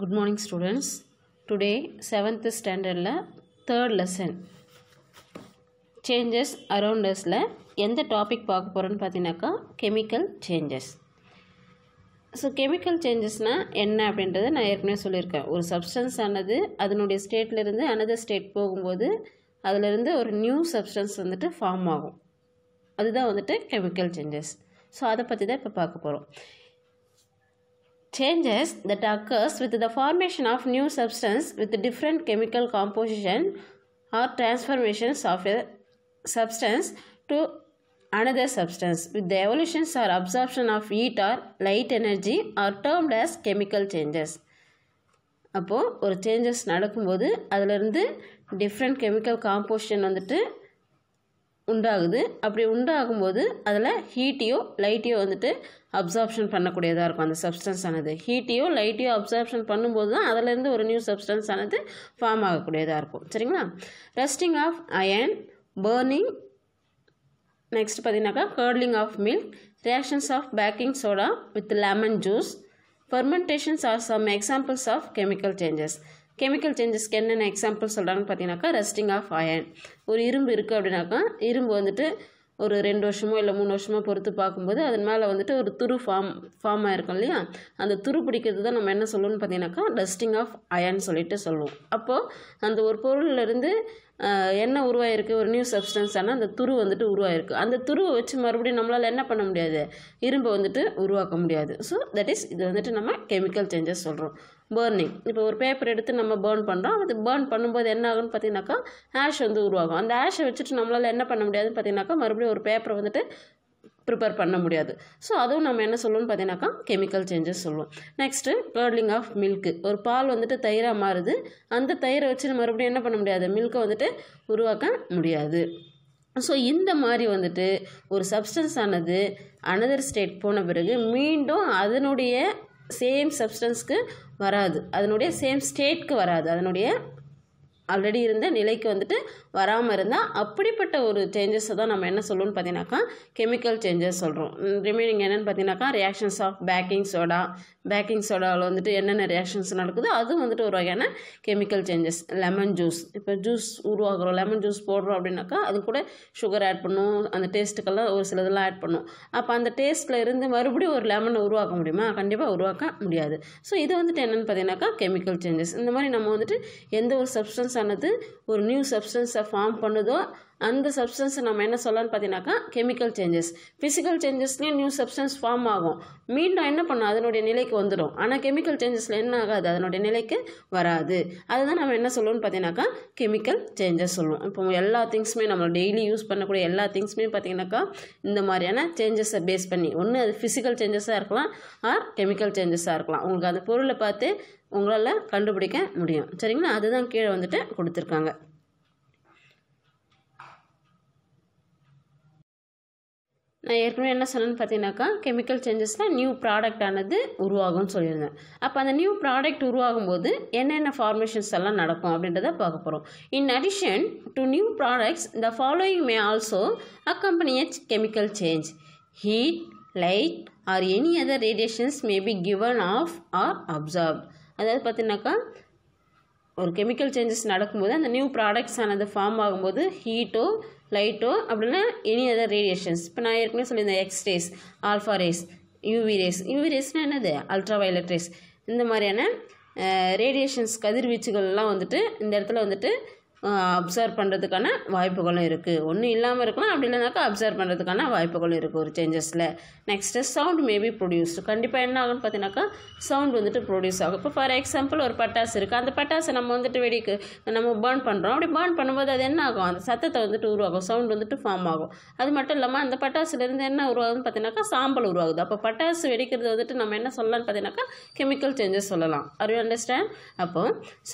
Good morning students today seventh ஸ்டாண்டர்டில் third lesson changes அரௌண்டர்ஸில் எந்த டாபிக் பார்க்க போகிறோன்னு பார்த்தீங்கன்னாக்கா கெமிக்கல் சேஞ்சஸ் ஸோ கெமிக்கல் சேஞ்சஸ்னால் என்ன அப்படின்றத நான் ஏற்கனவே சொல்லியிருக்கேன் ஒரு சப்ஸ்டன்ஸ் ஆனது அதனுடைய ஸ்டேட்லேருந்து அனதர் ஸ்டேட் போகும்போது அதிலிருந்து ஒரு நியூ சப்ஸ்டன்ஸ் வந்துட்டு ஃபார்ம் ஆகும் அதுதான் வந்துட்டு கெமிக்கல் சேஞ்சஸ் ஸோ அதை பற்றி தான் இப்போ பார்க்க போகிறோம் changes that occurs with the formation of new substance with different chemical composition or transformations of a substance to another substance with the evolutions or absorption of heat or light energy are termed as chemical changes அப்போது ஒரு changes நடக்கும்போது இருந்து different chemical composition வந்துட்டு உண்டாகுது அப்படி உண்டாகும்போது அதில் ஹீட்டையோ லைட்டையோ வந்துட்டு absorption பண்ணக்கூடியதாக இருக்கும் அந்த சப்ஸ்டன்ஸ் ஆனது ஹீட்டையோ லைட்டையோ அப்சார்ப்ஷன் பண்ணும்போது தான் அதிலேருந்து ஒரு நியூ சப்ஸ்டன்ஸ் ஆனது ஃபார்ம் ஆகக்கூடியதாக இருக்கும் சரிங்களா rusting of iron burning next பார்த்தீங்கன்னாக்கா curling of milk reactions of baking soda with lemon juice fermentations are some examples of chemical changes chemical சேஞ்சஸ்க்கு என்னென்ன எக்ஸாம்பிள் சொல்கிறாங்கன்னு பார்த்தீங்கன்னாக்கா ரெஸ்டிங் ஆஃப் அயன் ஒரு இரும்பு இருக்குது அப்படின்னாக்கா இரும்பு வந்துட்டு ஒரு ரெண்டு வருஷமோ இல்லை மூணு வருஷமோ பொறுத்து பார்க்கும்போது அதன் மேலே வந்துட்டு ஒரு துரு ஃபார்ம் ஃபார்ம் ஆகிருக்கும் இல்லையா அந்த துரு பிடிக்கிறது தான் நம்ம என்ன சொல்லணும்னு பார்த்தீங்கன்னாக்கா டஸ்டிங் ஆஃப் அயன் சொல்லிட்டு சொல்லுவோம் அப்போது அந்த ஒரு பொருள்லேருந்து என்ன உருவாயிருக்கு ஒரு நியூ சப்ஸ்டன்ஸ் ஆனால் அந்த துரு வந்துட்டு உருவாயிருக்கு அந்த துருவை வச்சு மறுபடியும் நம்மளால் என்ன பண்ண முடியாது இரும்பை வந்துட்டு உருவாக்க முடியாது ஸோ தட் இஸ் இது வந்துட்டு நம்ம கெமிக்கல் சேஞ்சஸ் சொல்கிறோம் பேர்னிங் இப்போ ஒரு பேப்பர் எடுத்து நம்ம பேர்ன் பண்ணுறோம் அது பேர்ன் பண்ணும்போது என்ன ஆகும்னு பார்த்தீங்கன்னாக்கா ஆஷ் வந்து உருவாகும் அந்த ஆஷை வச்சுட்டு நம்மளால் என்ன பண்ண முடியாதுன்னு பார்த்தீங்கன்னாக்கா மறுபடியும் ஒரு பேப்பரை வந்துட்டு ப்ரிப்பேர் பண்ண முடியாது ஸோ அதுவும் நம்ம என்ன சொல்லணும்னு பார்த்தீங்கன்னாக்கா கெமிக்கல் சேஞ்சஸ் சொல்லுவோம் நெக்ஸ்ட்டு கேர்லிங் ஆஃப் மில்க்கு ஒரு பால் வந்துட்டு தயிராக மாறுது அந்த தயிரை வச்சு மறுபடியும் என்ன பண்ண முடியாது மில்க்கை வந்துட்டு உருவாக்க முடியாது ஸோ இந்த மாதிரி வந்துட்டு ஒரு சப்ஸ்டன்ஸ் ஆனது அனதர் ஸ்டேட் போன பிறகு மீண்டும் அதனுடைய சேம் சப்ஸ்டன்ஸ்க்கு வராது அதனுடைய சேம் ஸ்டேட்க்கு வராது அதனுடைய ஆல்ரெடி இருந்த நிலைக்கு வந்துட்டு வராமல் இருந்தால் அப்படிப்பட்ட ஒரு சேஞ்சஸை தான் நம்ம என்ன சொல்லணும்னு பார்த்தீங்கன்னாக்கா கெமிக்கல் சேஞ்சஸ் சொல்கிறோம் ரிமைனிங் என்னென்னு பார்த்தீங்கன்னாக்கா reactions of baking soda baking சோடாவில் வந்துட்டு என்னென்ன ரியாக்ஷன்ஸ் நடக்குதோ அதுவும் வந்துட்டு ஒரு வகையான கெமிக்கல் சேஞ்சஸ் லெமன் ஜூஸ் இப்போ ஜூஸ் உருவாகிறோம் லெமன் ஜூஸ் போடுறோம் அப்படின்னாக்கா அது கூட சுகர் ஆட் பண்ணும் அந்த டேஸ்ட்டுக்கெல்லாம் ஒரு சில இதெல்லாம் ஆட் பண்ணும் அப்போ அந்த டேஸ்ட்டில் இருந்து மறுபடியும் ஒரு லெமனை உருவாக்க முடியுமா கண்டிப்பாக உருவாக்க முடியாது ஸோ இது வந்துட்டு என்னென்னு பார்த்தீங்கன்னாக்கா கெமிக்கல் சேஞ்சஸ் இந்த மாதிரி நம்ம வந்துட்டு எந்த ஒரு சப்ஸ்டன்ஸ் ஆனது ஒரு நியூ சப்ஸ்டன்ஸை ஃபார்ம் பண்ணுதோ அந்த சப்ஸ்டன்ஸை நம்ம என்ன சொல்லலாம்னு பார்த்தீங்கன்னாக்கா கெமிக்கல் சேஞ்சஸ் ஃபிசிக்கல் சேஞ்சஸ்லேயும் நியூ சப்ஸ்டன்ஸ் ஃபார்ம் ஆகும் மீண்டும் என்ன பண்ணும் அதனுடைய நிலைக்கு வந்துடும் ஆனால் கெமிக்கல் சேஞ்சஸில் என்ன ஆகாது அதனுடைய நிலைக்கு வராது அதுதான் நம்ம என்ன சொல்லணும்னு பார்த்தீங்கன்னாக்கா கெமிக்கல் சேஞ்சஸ் சொல்லுவோம் இப்போ எல்லா திங்ஸுமே நம்ம டெய்லி யூஸ் பண்ணக்கூடிய எல்லா திங்ஸுமே பார்த்தீங்கன்னாக்கா இந்த மாதிரியான சேஞ்சஸை பேஸ் பண்ணி ஒன்று அது ஃபிசிக்கல் சேஞ்சஸாக இருக்கலாம் ஆர் கெமிக்கல் சேஞ்சஸாக இருக்கலாம் உங்களுக்கு அந்த பொருளை பார்த்து உங்களால் கண்டுபிடிக்க முடியும் சரிங்களா அதுதான் கீழே வந்துட்டு கொடுத்துருக்காங்க நான் ஏற்கனவே என்ன சொன்னேன்னு பார்த்தீங்கன்னாக்கா கெமிக்கல் சேஞ்சஸில் நியூ ப்ராடக்ட் ஆனது உருவாகும்னு சொல்லியிருந்தேன் அப்போ அந்த நியூ ப்ராடக்ட் உருவாகும் போது என்னென்ன ஃபார்மேஷன்ஸ் எல்லாம் நடக்கும் அப்படின்றத பார்க்க போகிறோம் in addition to new products the following may also accompany chemical change heat light or any other radiations may be given off or observed அதாவது பார்த்தீங்கன்னாக்கா ஒரு கெமிக்கல் சேஞ்சஸ் நடக்கும்போது அந்த நியூ ப்ராடக்ட்ஸ் ஆனது ஃபார்ம் ஆகும்போது ஹீட்டோ லைட்டோ அப்படின்னா எனி அதர் ரேடியேஷன்ஸ் இப்போ நான் ஏற்கனவே சொல்லியிருந்தேன் X rays alpha rays UV rays UV ரேஸ்னால் என்னது அல்ட்ரா வயலட் ரேஸ் இந்த மாதிரியான ரேடியேஷன்ஸ் கதிர்வீச்சுகள்லாம் வந்துட்டு இந்த இடத்துல வந்துட்டு அப்சர்வ் பண்ணுறதுக்கான வாய்ப்புகளும் இருக்குது ஒன்றும் இல்லாமல் இருக்கலாம் அப்படி இல்லைனாக்கா அப்சர்வ் பண்ணுறதுக்கான வாய்ப்புகளும் இருக்குது ஒரு சேஞ்சஸில் நெக்ஸ்ட்டு சவுண்ட் மேபி ப்ரொடியூஸ்டு கண்டிப்பாக என்ன ஆகும்னு பார்த்தீங்கன்னாக்கா சவுண்ட் வந்துட்டு ப்ரொடியூஸ் ஆகும் இப்போ ஃபார் எக்ஸாம்பிள் ஒரு பட்டாசு இருக்குது அந்த பட்டாசை நம்ம வந்துட்டு வெடிக்கு நம்ம பேர்ன் பண்ணுறோம் அப்படி பேர்ன் பண்ணும்போது அது என்ன ஆகும் அந்த சத்தத்தை வந்துட்டு உருவாகும் சவுண்ட் வந்துட்டு ஃபார்ம் ஆகும் அது மட்டும் இல்லாமல் அந்த பட்டாசுலேருந்து என்ன உருவாகுதுன்னு பார்த்தீங்கன்னாக்கா சாம்பல் உருவாகுது அப்போ பட்டாசு வெடிக்கிறது வந்துட்டு நம்ம என்ன சொல்லலாம்னு பார்த்தீங்கன்னாக்கா கெமிக்கல் சேஞ்சஸ் சொல்லலாம் அரு அண்டர்ஸ்டாண்ட் அப்போ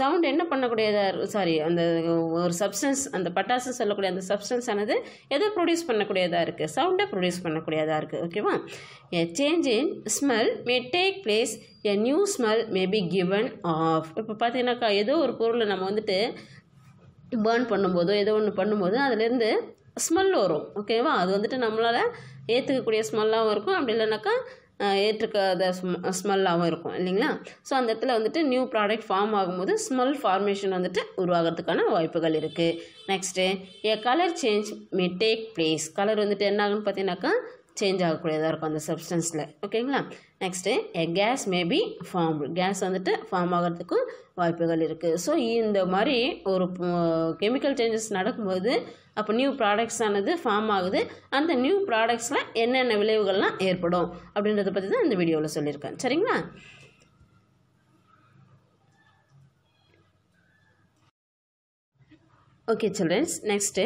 சவுண்ட் என்ன பண்ணக்கூடியதாக சாரி அந்த ஒரு சப்ஸ்டன்ஸ் அந்த பட்டாசு சொல்லக்கூடிய அந்த சப்ஸ்டன்ஸ் ஆனது எதை ப்ரொடியூஸ் பண்ணக்கூடியதாக இருக்குது சவுண்டை ப்ரொடியூஸ் பண்ணக்கூடியதாக இருக்குது ஓகேவா a change in smell may take place a new smell may be given off இப்போ பார்த்தீங்கன்னாக்கா ஏதோ ஒரு பொருளை நம்ம வந்துட்டு பேர்ன் பண்ணும்போதோ ஏதோ ஒன்று பண்ணும்போது அதுலேருந்து ஸ்மெல் வரும் ஓகேவா அது வந்துட்டு நம்மளால் ஏற்றுக்கக்கூடிய ஸ்மெல்லாகவும் இருக்கும் அப்படி இல்லைனாக்கா ஏற்றுக்காத ஸ்ம் ஸ்மெல்லாகவும் இருக்கும் இல்லைங்களா ஸோ அந்த இடத்துல வந்துட்டு நியூ ப்ராடக்ட் ஃபார்ம் ஆகும்போது ஸ்மெல் ஃபார்மேஷன் வந்துட்டு உருவாகிறதுக்கான வாய்ப்புகள் இருக்குது next a colour change may take place colour வந்துட்டு என்ன ஆகுன்னு பார்த்தீங்கன்னாக்கா சேஞ்ச் ஆகக்கூடியதாக இருக்கும் அந்த சப்ஸ்டன்ஸில் ஓகேங்களா next a gas maybe form gas வந்துட்டு ஃபார்ம் ஆகிறதுக்கும் வாய்ப்புகள் இருக்குது ஸோ இந்த மாதிரி ஒரு கெமிக்கல் சேஞ்சஸ் நடக்கும்போது அப்போ நியூ ப்ராடக்ட்ஸ் ஆனது ஃபார்ம் ஆகுது அந்த நியூ ப்ராடக்ட்ஸில் என்னென்ன விளைவுகள்லாம் ஏற்படும் அப்படின்றத பற்றி தான் இந்த வீடியோவில் சொல்லியிருக்கேன் சரிங்களா okay childrens next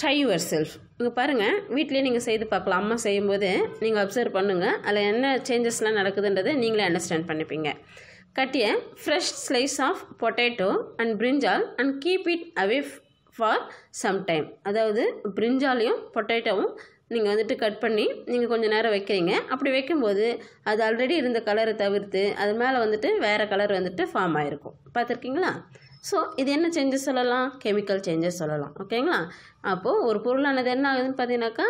try yourself இங்கே பாருங்கள் வீட்டிலே நீங்கள் செய்து பார்க்கலாம் அம்மா செய்யும்போது நீங்கள் அப்சர்வ் பண்ணுங்கள் அதில் என்ன சேஞ்சஸ்லாம் நடக்குதுன்றதை நீங்களே அண்டர்ஸ்டாண்ட் பண்ணிப்பீங்க கட்டிய fresh slice of potato and brinjal and keep it away for some time அதாவது பிரிஞ்சாலையும் பொட்டேட்டோவும் நீங்கள் வந்துட்டு கட் பண்ணி நீங்கள் கொஞ்சம் நேரம் வைக்கிறீங்க அப்படி வைக்கும்போது அது ஆல்ரெடி இருந்த கலரை தவிர்த்து அது மேலே வந்துட்டு வேறு கலர் வந்துட்டு ஃபார்ம் ஆகிருக்கும் பார்த்துருக்கீங்களா ஸோ இது என்ன சேஞ்சஸ் சொல்லலாம் கெமிக்கல் சேஞ்சஸ் சொல்லலாம் ஓகேங்களா அப்போது ஒரு பொருளானது என்ன ஆகுதுன்னு பார்த்தீங்கன்னாக்கா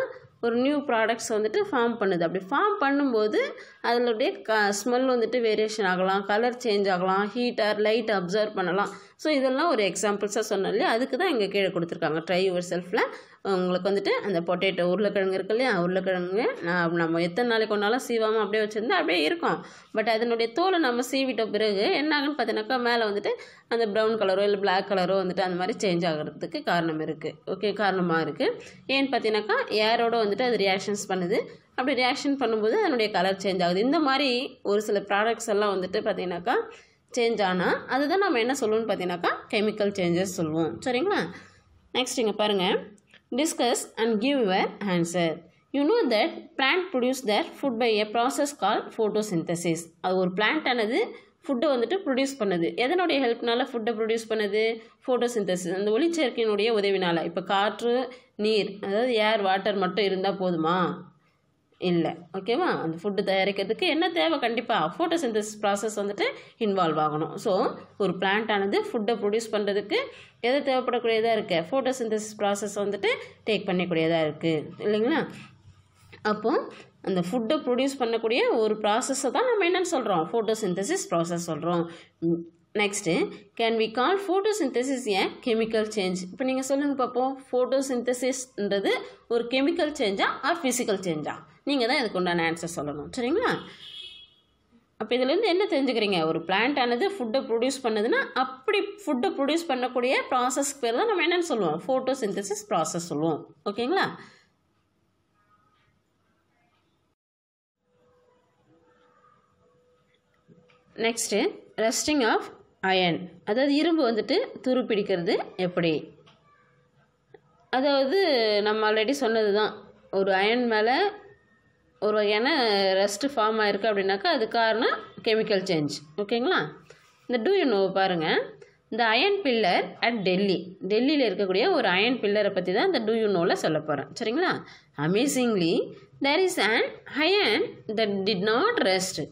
ஒரு நியூ ப்ராடக்ட்ஸ் வந்துட்டு ஃபார்ம் பண்ணுது அப்படி ஃபார்ம் பண்ணும்போது அதனுடைய க ஸ்மெல் வந்துட்டு வேரியேஷன் ஆகலாம் கலர் சேஞ்ச் ஆகலாம் ஹீட்டர் லைட் அப்சர்வ் பண்ணலாம் ஸோ இதெல்லாம் ஒரு எக்ஸாம்பிள்ஸாக சொன்னோம் இல்லையா அதுக்கு தான் இங்கே கீழே கொடுத்துருக்காங்க ட்ரை யுவர் செல்ஃபில் உங்களுக்கு வந்துட்டு அந்த பொட்டேட்டோ உருளைக்கிழங்கு இருக்கு இல்லையா உருளைக்கிழங்கு நான் நம்ம எத்தனை நாளைக்கு ஒன்றாலும் சீவாமல் அப்படியே வச்சுருந்தா அப்படியே இருக்கும் பட் அதனுடைய தோலை நம்ம சீவிட்ட பிறகு என்ன ஆகுன்னு பார்த்தீங்கன்னாக்கா மேலே வந்துட்டு அந்த ப்ரௌன் கலரோ இல்லை பிளாக் கலரோ வந்துட்டு அந்த மாதிரி சேஞ்ச் ஆகிறதுக்கு காரணம் இருக்குது ஓகே காரணமாக இருக்குது ஏன்னு பார்த்தீங்கன்னாக்கா ஏரோட வந்துட்டு அது ரியாக்ஷன்ஸ் பண்ணுது அப்படி ரியாக்ஷன் பண்ணும்போது அதனுடைய கலர் சேஞ்ச் ஆகுது இந்த மாதிரி ஒரு சில ப்ராடக்ட்ஸ் எல்லாம் வந்துட்டு பார்த்தீங்கன்னாக்கா சேஞ்ச் ஆனால் அதுதான் நம்ம என்ன சொல்லுவோம்னு பார்த்தீங்கன்னாக்கா கெமிக்கல் சேஞ்சஸ் சொல்லுவோம் சரிங்களா நெக்ஸ்ட் இங்கே பாருங்கள் discuss Discuss and give your you know that that produce their food by by process call called photosynthesis. அது ஒரு plant ஃபுட்டை வந்துட்டு ப்ரொடியூஸ் பண்ணுது எதனுடைய ஹெல்ப்னால ஃபுட்டை ப்ரொடியூஸ் பண்ணுது ஃபோட்டோசிந்தசிஸ் அந்த ஒளிச்சேர்க்கையினுடைய உதவினால் இப்போ காற்று நீர் அதாவது ஏர் வாட்டர் மட்டும் இருந்தால் போதுமா இல்லை ஓகேவா அந்த ஃபுட்டு தயாரிக்கிறதுக்கு என்ன தேவை கண்டிப்பாக ஃபோட்டோசிந்தசிஸ் ப்ராசஸ் வந்துட்டு இன்வால்வ் ஆகணும் ஸோ ஒரு பிளான்ட்டானது ஃபுட்டை ப்ரொடியூஸ் பண்ணுறதுக்கு எது தேவைப்படக்கூடியதாக இருக்குது ஃபோட்டோசிந்தசிஸ் ப்ராசஸ் வந்துட்டு டேக் பண்ணக்கூடியதாக இருக்குது இல்லைங்களா அப்போது அந்த ஃபுட்டை ப்ரொடியூஸ் பண்ணக்கூடிய ஒரு ப்ராசஸை தான் நம்ம என்னென்னு சொல்கிறோம் ஃபோட்டோசிந்தசிஸ் ப்ராசஸ் சொல்கிறோம் next can we call photosynthesis a chemical change இப்போ நீங்கள் சொல்லுங்கள் பார்ப்போம் ஃபோட்டோசிந்தசிஸ்ன்றது ஒரு கெமிக்கல் சேஞ்சா ஆர் ஃபிசிக்கல் சேஞ்சா நீங்கள் தான் இதுக்கு உண்டான ஆன்சர் சொல்லணும் சரிங்களா அப்போ இதுலேருந்து என்ன தெரிஞ்சுக்கிறீங்க ஒரு பிளான்ட் ஆனது ஃபுட்டை ப்ரொடியூஸ் பண்ணுதுன்னா அப்படி ஃபுட்டை ப்ரொடியூஸ் பண்ணக்கூடிய ப்ராசஸ் பேர் தான் நம்ம என்னென்னு சொல்லுவோம் ஃபோட்டோ சிந்தசிஸ் ப்ராசஸ் சொல்லுவோம் ஓகேங்களா நெக்ஸ்ட்டு ரெஸ்டிங் ஆஃப் அயன் அதாவது இரும்பு வந்துட்டு துரு பிடிக்கிறது எப்படி அதாவது நம்ம ஆல்ரெடி சொன்னது தான் ஒரு அயன் மேலே ஒரு வகையான ரெஸ்ட்டு ஃபார்ம் ஆகிருக்கு அப்படின்னாக்கா அது காரணம் கெமிக்கல் சேஞ்ச் ஓகேங்களா இந்த டூ யூ நோ பாருங்கள் இந்த அயன் பில்லர் அட் டெல்லி டெல்லியில் இருக்கக்கூடிய ஒரு அயன் பில்லரை பற்றி தான் இந்த டூ யூ நோவில் சொல்ல போகிறேன் சரிங்களா amazingly there is an iron that did not rust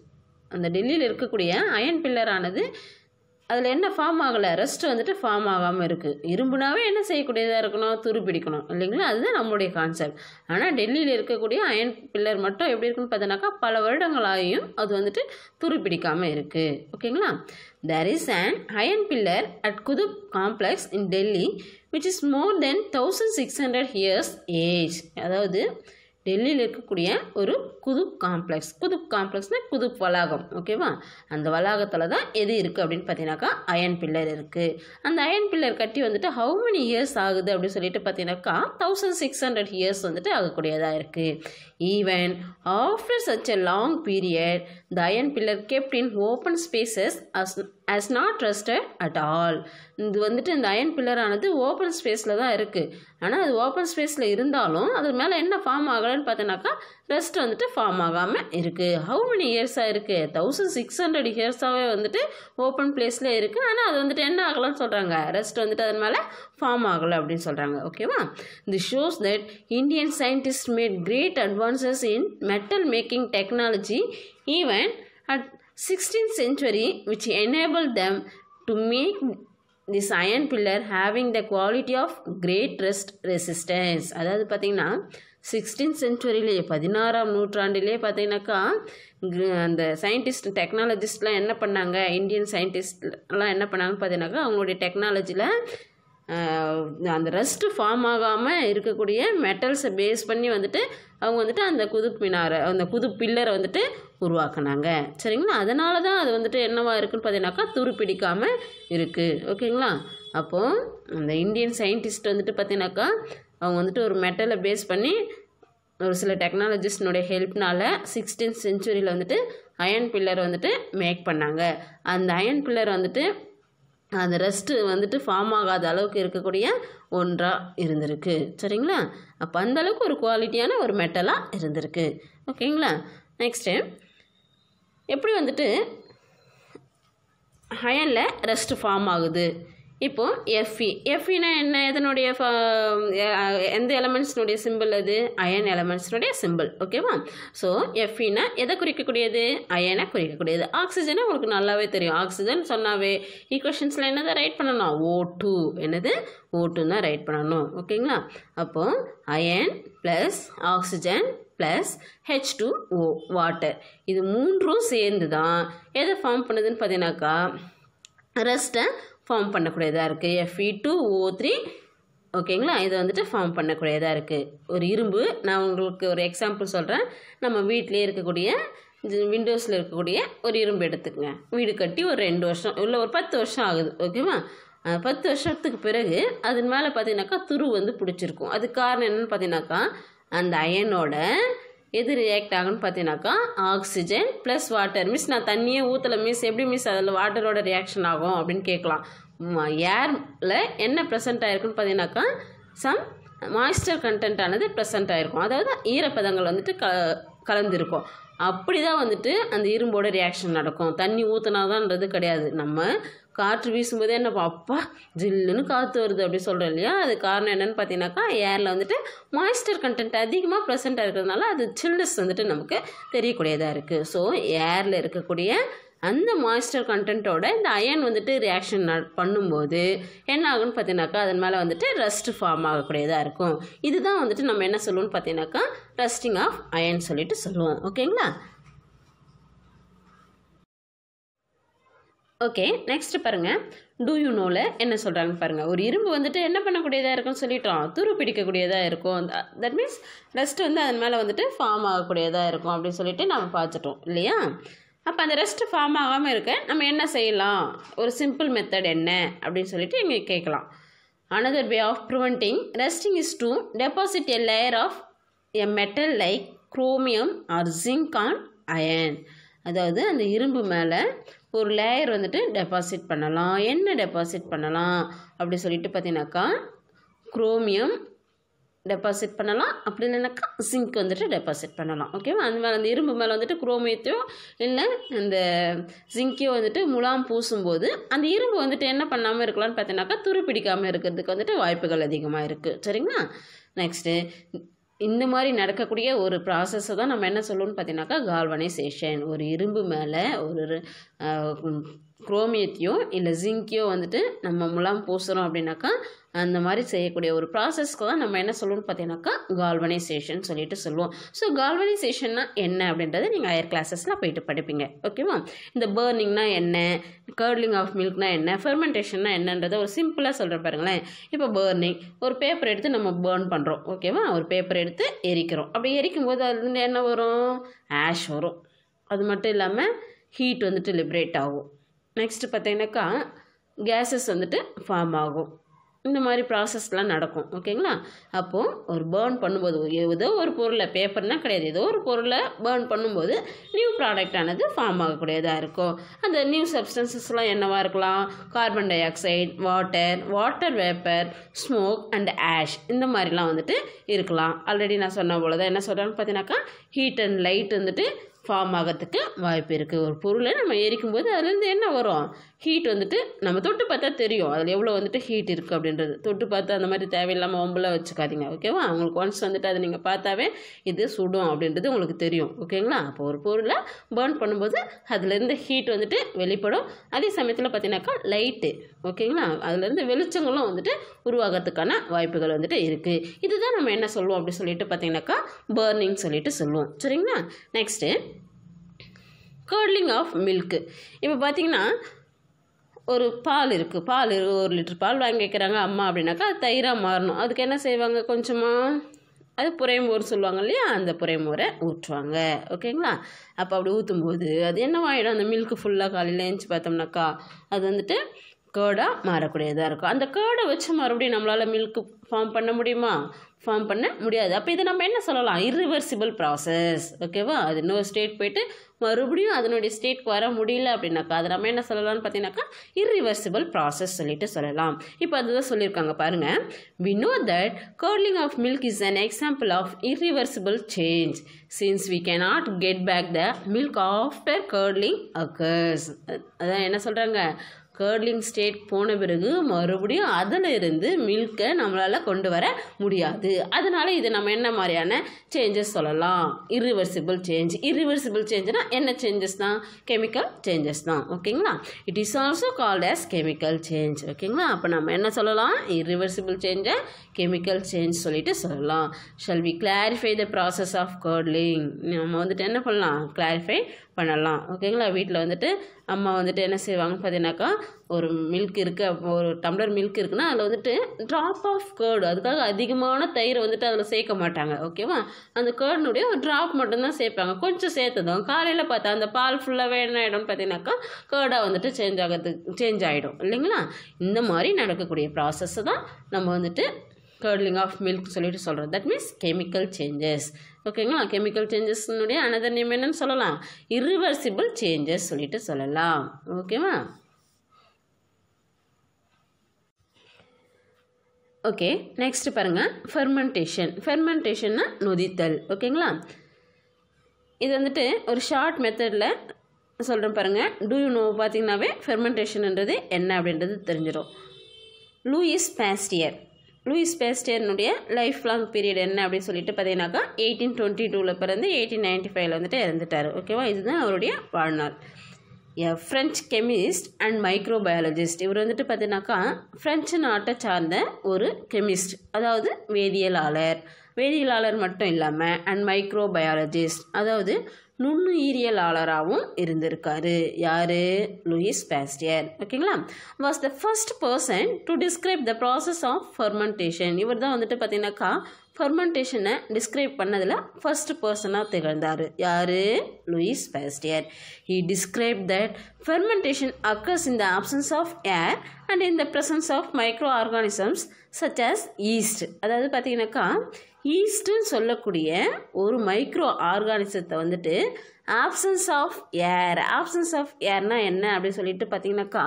அந்த டெல்லியில் இருக்கக்கூடிய அயன் பில்லரானது அதில் என்ன ஃபார்ம் ஆகலை ரெஸ்ட் வந்துட்டு ஃபார்ம் ஆகாமல் இருக்குது இரும்புனாவே என்ன செய்யக்கூடியதாக இருக்கணும் துரு பிடிக்கணும் இல்லைங்களா அதுதான் நம்மளுடைய கான்செப்ட் ஆனால் டெல்லியில் இருக்கக்கூடிய அயன் பில்லர் மட்டும் எப்படி இருக்குன்னு பார்த்தோன்னாக்கா பல வருடங்களாகியும் அது வந்துட்டு துரு பிடிக்காமல் இருக்குது ஓகேங்களா there is an iron pillar at Qutub complex in Delhi which is more than thousand six hundred years age அதாவது டெல்லியில் இருக்கக்கூடிய ஒரு குதுப் காம்ப்ளெக்ஸ் குதுப் காம்ப்ளெக்ஸ்னால் குதுப் வளாகம் ஓகேவா அந்த வளாகத்தில் தான் எது இருக்குது அப்படின்னு பார்த்தீங்கன்னாக்கா அயன் பில்லர் இருக்குது அந்த அயன் பில்லர் கட்டி வந்துட்டு ஹவு மெனி இயர்ஸ் ஆகுது அப்படின்னு சொல்லிட்டு பார்த்தீங்கன்னாக்கா தௌசண்ட் சிக்ஸ் ஹண்ட்ரட் இயர்ஸ் வந்துட்டு ஆகக்கூடியதாக இருக்குது Even after such a long period, the iron pillar kept in open spaces as, as not rusted at all. இது வந்துட்டு இந்த அயன் பில்லரானது ஓப்பன் ஸ்பேஸில் தான் இருக்குது ஆனால் அது ஓப்பன் ஸ்பேஸில் இருந்தாலும் அது மேலே என்ன ஃபார்ம் ஆகலைன்னு பார்த்தோன்னாக்கா ரெஸ்ட் வந்துட்டு ஃபார்ம் ஆகாமல் இருக்குது ஹவு மெனி இயர்ஸாக இருக்குது தௌசண்ட் சிக்ஸ் ஹண்ட்ரட் இயர்ஸாகவே வந்துட்டு ஓப்பன் பிளேஸ்லேயே இருக்குது ஆனால் அது வந்துட்டு என்ன ஆகலாம்னு சொல்கிறாங்க ரெஸ்ட் வந்துட்டு அதன் மேலே ஃபார்ம் ஆகலை அப்படின்னு சொல்கிறாங்க ஓகேவா the shows that Indian scientist made great advances in metal making technology even at sixteen century which enable them to make this iron pillar having the quality of great rust resistance அதாவது பார்த்தீங்கன்னா sixteen சென்ச்சுரியிலே பதினாறாம் நூற்றாண்டிலே பார்த்தீங்கன்னாக்கா அந்த scientist டெக்னாலஜிஸ்ட்லாம் என்ன பண்ணாங்க Indian சயின்டிஸ்ட்லாம் என்ன பண்ணாங்கன்னு பார்த்தீங்கன்னாக்கா அவங்களுடைய டெக்னாலஜியில் அந்த ரஸ்ட்டு ஃபார்ம் ஆகாமல் இருக்கக்கூடிய மெட்டல்ஸை பேஸ் பண்ணி வந்துட்டு அவங்க வந்துட்டு அந்த குதுப் மினாரை அந்த குதுப் பில்லரை வந்துட்டு உருவாக்குனாங்க சரிங்களா அதனால தான் அது வந்துட்டு என்னவாக இருக்குன்னு பார்த்தீங்கன்னாக்கா துரு பிடிக்காமல் இருக்குது ஓகேங்களா அப்போது அந்த இந்தியன் சயின்டிஸ்ட் வந்துட்டு பார்த்தீங்கன்னாக்கா அவங்க வந்துட்டு ஒரு மெட்டலை பேஸ் பண்ணி ஒரு சில டெக்னாலஜிஸ்டினுடைய ஹெல்ப்னால் சிக்ஸ்டீன்த் செஞ்சுரியில் வந்துட்டு அயன் பில்லரை வந்துட்டு மேக் பண்ணாங்க அந்த அயன் பில்லர் வந்துட்டு அந்த ரெஸ்ட்டு வந்துட்டு ஃபார்ம் ஆகாத அளவுக்கு இருக்கக்கூடிய ஒன்றாக இருந்திருக்கு சரிங்களா அப்போ அந்தளவுக்கு ஒரு குவாலிட்டியான ஒரு மெட்டலாக இருந்திருக்கு ஓகேங்களா நெக்ஸ்ட்டு எப்படி வந்துட்டு ஹயனில் ரெஸ்ட்டு ஃபார்ம் ஆகுது இப்போது எஃப்இ எஃப்இனா e. e என்ன எதனுடைய எந்த எலமெண்ட்ஸ்னுடைய சிம்பிள் அது அயன் எலமெண்ட்ஸ்னுடைய சிம்பிள் ஓகேவா ஸோ எஃப்இனா எதை குறிக்கக்கூடியது அயனை குறிக்கக்கூடியது ஆக்சிஜனை உங்களுக்கு நல்லாவே தெரியும் ஆக்சிஜன் சொன்னாவே ஈக்குவஷன்ஸில் என்னதை ரைட் பண்ணணும் ஓ டூ என்னது ஓ தான் ரைட் பண்ணணும் ஓகேங்களா அப்போது iron plus oxygen plus H two O water இது மூன்றும் சேர்ந்து தான் எதை ஃபார்ம் பண்ணுதுன்னு பார்த்தீங்கன்னாக்கா ரெஸ்ட்டை ஃபார்ம் பண்ணக்கூடியதாக இருக்குது F E two e O three ஓகேங்களா இதை வந்துட்டு ஃபார்ம் பண்ணக்கூடியதாக இருக்குது ஒரு இரும்பு நான் உங்களுக்கு ஒரு எக்ஸாம்பிள் சொல்கிறேன் நம்ம வீட்டிலே இருக்கக்கூடிய விண்டோஸில் இருக்கக்கூடிய ஒரு இரும்பு எடுத்துக்கங்க வீடு கட்டி ஒரு ரெண்டு வருஷம் இல்லை ஒரு பத்து வருஷம் ஆகுது ஓகேவா பத்து வருஷத்துக்கு பிறகு அதன் மேலே பார்த்தீங்கன்னாக்கா துரு வந்து பிடிச்சிருக்கும் அதுக்கு காரணம் என்னென்னு பார்த்தீங்கன்னாக்கா அந்த அயனோட எது ரியாக்ட் ஆகும்னு பார்த்தீங்கன்னாக்கா ஆக்சிஜன் ப்ளஸ் வாட்டர் மிஸ் நான் தண்ணியே ஊற்றலை மிஸ் எப்படி மிஸ் அதில் வாட்டரோட ரியாக்ஷன் ஆகும் அப்படின்னு கேட்கலாம் ஏரில் என்ன ப்ரெசென்ட் ஆகிருக்குன்னு பார்த்தீங்கன்னாக்கா சம் மாய்ஸ்டர் கண்டென்ட் ஆனது ப்ரெசென்ட் ஆகிருக்கும் அதாவது ஈரப்பதங்கள் வந்துட்டு க கலந்துருக்கும் அப்படி தான் வந்துட்டு அந்த இரும்போட ரியாக்ஷன் நடக்கும் தண்ணி ஊற்றினாதான்றது கிடையாது நம்ம காற்று வீசும்போதே என்ன அப்பா ஜில்லுன்னு காற்று வருது அப்படி சொல்கிறேன் இல்லையா அது காரணம் என்னென்னு பார்த்தீங்கன்னாக்கா ஏரில் வந்துட்டு மாய்ஸ்டர் கண்டென்ட் அதிகமாக ப்ரெசென்ட்டாக இருக்கிறதுனால அது சில்னஸ் வந்துட்டு நமக்கு தெரியக்கூடியதாக இருக்குது ஸோ ஏரில் இருக்கக்கூடிய அந்த மாய்ஸ்டர் கண்டென்ட்டோட இந்த அயன் வந்துட்டு ரியாக்ஷன் பண்ணும்போது என்ன ஆகுன்னு பார்த்தீங்கனாக்கா அதன் மேலே வந்துட்டு ரஸ்ட் ஃபார்ம் ஆகக்கூடியதாக இருக்கும் இதுதான் வந்துட்டு நம்ம என்ன சொல்லுவோம்னு பார்த்தீங்கன்னாக்கா ரஸ்டிங் ஆஃப் அயன் சொல்லிட்டு சொல்லுவோம் ஓகேங்களா ஓகே நெக்ஸ்ட் பாருங்கள் டூ யூ நோவில் என்ன சொல்கிறாங்கன்னு பாருங்கள் ஒரு இரும்பு வந்துட்டு என்ன பண்ணக்கூடியதாக இருக்கும்னு சொல்லிட்டோம் துரு பிடிக்கக்கூடியதாக இருக்கும் தட் மீன்ஸ் ரெஸ்ட் வந்து அதன் மேலே வந்துட்டு ஃபார்ம் ஆகக்கூடியதாக இருக்கும் அப்படின்னு சொல்லிட்டு நம்ம பார்த்துட்டோம் இல்லையா அப்போ அந்த ரெஸ்ட் ஃபார்ம் ஆகாமல் இருக்க நம்ம என்ன செய்யலாம் ஒரு சிம்பிள் மெத்தட் என்ன அப்படின்னு சொல்லிட்டு இங்கே கேட்கலாம் another way of preventing rusting is to deposit a layer of a metal like chromium or zinc on iron அதாவது அந்த இரும்பு மேலே ஒரு லேயர் வந்துட்டு டெபாசிட் பண்ணலாம் என்ன டெபாசிட் பண்ணலாம் அப்படி சொல்லிட்டு பார்த்தீங்கன்னாக்கா குரோமியம் டெபாசிட் பண்ணலாம் அப்படி இல்லைனாக்கா சிங்க் வந்துட்டு டெபாசிட் பண்ணலாம் ஓகேவா அந்த மேலே அந்த இரும்பு மேலே வந்துட்டு குரோமியத்தையோ இல்லை அந்த ஜிங்கையோ வந்துட்டு முலாம் பூசும்போது அந்த இரும்பு வந்துட்டு என்ன பண்ணாமல் இருக்கலாம்னு பார்த்தீங்கன்னாக்கா துருப்பிடிக்காமல் இருக்கிறதுக்கு வந்துட்டு வாய்ப்புகள் அதிகமாக இருக்குது சரிங்களா நெக்ஸ்ட்டு இந்த மாதிரி நடக்கக்கூடிய ஒரு ப்ராசஸை தான் நம்ம என்ன சொல்லணுன்னு பார்த்தீங்கன்னாக்கா கால்வனைசேஷன் ஒரு இரும்பு மேலே ஒரு குரோமியத்தையோ இல்லை ஜிங்கையோ வந்துட்டு நம்ம முலாம் பூசுகிறோம் அப்படின்னாக்கா அந்த மாதிரி செய்யக்கூடிய ஒரு ப்ராசஸ்க்கு தான் நம்ம என்ன சொல்லணும்னு பார்த்தீங்கன்னாக்கா கால்வனைசேஷன் சொல்லிட்டு சொல்லுவோம் ஸோ கால்வனைசேஷன்னா என்ன அப்படின்றத நீங்கள் ஹையர் கிளாஸஸில் போயிட்டு படிப்பீங்க ஓகேவா இந்த பேர்னிங்னா என்ன கர்லிங் ஆஃப் மில்க்னா என்ன ஃபெர்மெண்டேஷன்னா என்னன்றதை ஒரு சிம்பிளாக சொல்கிறேன் பாருங்களேன் இப்போ பேர்னிங் ஒரு பேப்பர் எடுத்து நம்ம பேர்ன் பண்ணுறோம் ஓகேவா ஒரு பேப்பர் எடுத்து எரிக்கிறோம் அப்படி எரிக்கும் போது அது என்ன வரும் ஆஷ் வரும் அது மட்டும் இல்லாமல் ஹீட் வந்துட்டு லிபரேட் ஆகும் நெக்ஸ்ட்டு பார்த்தீங்கன்னாக்கா கேஸஸ் வந்துட்டு ஃபார்ம் ஆகும் இந்த மாதிரி ப்ராசஸ்லாம் நடக்கும் ஓகேங்களா அப்போது ஒரு பேர்ன் பண்ணும்போது ஏதோ ஒரு பொருளை பேப்பர்னால் கிடையாது ஏதோ ஒரு பொருளை பேர்ன் பண்ணும்போது நியூ ப்ராடக்டானது ஃபார்ம் ஆகக்கூடியதாக இருக்கும் அந்த நியூ சப்ஸ்டன்சஸ்லாம் என்னவாக இருக்கலாம் carbon dioxide water water vapour smoke and ash இந்த மாதிரிலாம் வந்துட்டு இருக்கலாம் ஆல்ரெடி நான் சொன்ன போல தான் என்ன சொல்கிறேன்னு பார்த்தீங்கன்னாக்கா ஹீட் அண்ட் லைட் வந்துட்டு ஃபார்ம் ஆகிறதுக்கு வாய்ப்பு இருக்குது ஒரு பொருளை நம்ம எரிக்கும் போது அதுலேருந்து என்ன வரும் ஹீட் வந்துட்டு நம்ம தொட்டு பார்த்தா தெரியும் அதில் எவ்வளோ வந்துட்டு ஹீட் இருக்குது அப்படின்றது தொட்டு பார்த்து அந்த மாதிரி தேவையில்லாமல் ஒம்பலாம் வச்சுக்காதீங்க ஓகேவா உங்களுக்கு ஒன்ஸ் வந்துட்டு அதை நீங்கள் பார்த்தாவே இது சுடும் அப்படின்றது உங்களுக்கு தெரியும் ஓகேங்களா அப்போ ஒரு பொருளை பேர்ன் பண்ணும்போது அதுலேருந்து ஹீட் வந்துட்டு வெளிப்படும் அதே சமயத்தில் பார்த்தீங்கன்னாக்கா லைட்டு ஓகேங்களா அதுலேருந்து வெளிச்சங்களும் வந்துட்டு உருவாகிறதுக்கான வாய்ப்புகள் வந்துட்டு இருக்குது இதுதான் நம்ம என்ன சொல்லுவோம் அப்படின்னு சொல்லிட்டு பார்த்தீங்கன்னாக்கா பேர்னிங் சொல்லிட்டு சொல்லுவோம் சரிங்களா நெக்ஸ்ட்டு கர்லிங் ஆஃப் மில்க்கு இப்போ பார்த்தீங்கன்னா ஒரு பால் இருக்குது பால் ஒரு லிட்டர் பால் வாங்கி வைக்கிறாங்க அம்மா அப்படின்னாக்கா அது தயிராக மாறணும் அதுக்கு என்ன செய்வாங்க கொஞ்சமாக அது புறையமோர் சொல்லுவாங்க இல்லையா அந்த புறையமோரை ஊற்றுவாங்க ஓகேங்களா அப்போ அப்படி ஊற்றும்போது அது என்னவாயிடும் அந்த மில்க்கு ஃபுல்லாக காலையில் எழுந்துச்சு பார்த்தோம்னாக்கா அது வந்துட்டு கேர்டாக மாறக்கூடியதாக இருக்கும் அந்த கேர்டை வச்சு மறுபடியும் நம்மளால் மில்க்கு ஃபார்ம் பண்ண முடியுமா ஃபார்ம் பண்ண முடியாது அப்போ இதை நம்ம என்ன சொல்லலாம் இரிவர்சிபிள் ப்ராசஸ் ஓகேவா அது இன்னொரு ஸ்டேட் போயிட்டு மறுபடியும் அதனுடைய ஸ்டேட்க்கு வர முடியல அப்படின்னாக்கா அது நம்ம என்ன சொல்லலாம்னு பார்த்தீங்கன்னாக்கா இரிவர்சிபிள் ப்ராசஸ் சொல்லிட்டு சொல்லலாம் இப்போ அதுதான் சொல்லியிருக்காங்க பாருங்கள் we know that curdling of milk is an example of irreversible change since we cannot get back the milk after curdling occurs அதான் என்ன சொல்கிறாங்க கேர்லிங் ஸ்டேட் போன பிறகு மறுபடியும் அதில் இருந்து மில்கை நம்மளால் கொண்டு வர முடியாது அதனால் இது நம்ம என்ன மாதிரியான சேஞ்சஸ் சொல்லலாம் இரிவர்சிபிள் சேஞ்ச் இரிவர்சிபிள் சேஞ்சுனா என்ன சேஞ்சஸ் தான் கெமிக்கல் சேஞ்சஸ் தான் ஓகேங்களா it is also called as chemical change ஓகேங்களா அப்போ நம்ம என்ன சொல்லலாம் இரிவர்சிபிள் சேஞ்சை கெமிக்கல் சேஞ்ச் சொல்லிட்டு சொல்லலாம் shall we clarify the process of curdling நம்ம வந்துட்டு என்ன பண்ணலாம் கிளாரிஃபை பண்ணலாம் ஓகேங்களா வீட்டில் வந்துட்டு அம்மா வந்துட்டு என்ன செய்வாங்கன்னு பார்த்தீங்கன்னாக்கா ஒரு மில்க் இருக்குது அப்போ ஒரு டம்ளர் மில்க் இருக்குன்னா அதில் வந்துட்டு ட்ராப் ஆஃப் கேர்டு அதுக்காக அதிகமான தயிரை வந்துட்டு அதில் சேர்க்க மாட்டாங்க ஓகேவா அந்த கேர்டுனுடைய ஒரு ட்ராப் மட்டும்தான் சேர்ப்பாங்க கொஞ்சம் சேர்த்ததும் காலையில் பார்த்தா அந்த பால் ஃபுல்லாகவே என்ன ஆகிடும் பார்த்தீங்கன்னாக்கா கேர்டாக வந்துட்டு சேஞ்ச் ஆகிறதுக்கு சேஞ்ச் ஆகிடும் இல்லைங்களா இந்த மாதிரி நடக்கக்கூடிய ப்ராசஸ்ஸை தான் நம்ம வந்துட்டு கேர்லிங் ஆஃப் மில்க் சொல்லிட்டு சொல்கிறோம் தட் மீன்ஸ் கெமிக்கல் சேஞ்சஸ் ஓகேங்களா கெமிக்கல் சேஞ்சஸ்னுடைய அனதர் நேம் என்னன்னு சொல்லலாம் இரிவர்சிபிள் சேஞ்சஸ் சொல்லிட்டு சொல்லலாம் ஓகேவா ஓகே நெக்ஸ்ட் பாருங்கள் ஃபெர்மெண்டேஷன் ஃபெர்மெண்டேஷன்னா நொதித்தல் ஓகேங்களா இது வந்துட்டு ஒரு ஷார்ட் மெத்தடில் சொல்கிறேன் பாருங்கள் டூ யூ நோ பார்த்தீங்கன்னாவே ஃபெர்மெண்டேஷன்ன்றது என்ன அப்படின்றது தெரிஞ்சிடும் லூயிஸ் பேஸ்டியர் லூயிஸ் பேஸ்டேர்னுடைய லைஃப் லாங் பீரியட் என்ன அப்படின்னு சொல்லிட்டு பார்த்தீங்கன்னாக்கா எயிட்டீன் டுவெண்ட்டி டூவில் பிறந்து எயிட்டீன் நைன்ட்டி ஃபைவ்ல வந்துட்டு இறந்துட்டார் ஓகேவா இதுதான் அவருடைய வாழ்நாள் ஃப்ரெஞ்ச் கெமிஸ்ட் அண்ட் மைக்ரோபயாலஜிஸ்ட் இவர் வந்துட்டு பார்த்தீங்கன்னாக்கா ஃப்ரெஞ்சு நாட்டை சார்ந்த ஒரு கெமிஸ்ட் அதாவது வேதியியலாளர் வேதியியலாளர் மட்டும் இல்லாமல் அண்ட் மைக்ரோபயாலஜிஸ்ட் அதாவது நுண்ணுயிரியலாளராகவும் இருந்திருக்காரு யார் லூயிஸ் பேஸ்டியர் ஓகேங்களா was the first person to describe the process of fermentation இவர் தான் வந்துட்டு பார்த்தீங்கன்னாக்கா ஃபர்மெண்டேஷனை டிஸ்கிரைப் பண்ணதில் ஃபர்ஸ்ட் பர்சனாக திகழ்ந்தார் யார் Louis Pasteur he describe that fermentation occurs in the absence of air and in the presence of microorganisms such as yeast அதாவது பார்த்தீங்கன்னாக்கா ஈஸ்ட்டுன்னு சொல்லக்கூடிய ஒரு மைக்ரோ ஆர்கானிசத்தை வந்துட்டு absence of air absence of ஏர்னா என்ன அப்படின்னு சொல்லிட்டு பார்த்தீங்கன்னாக்கா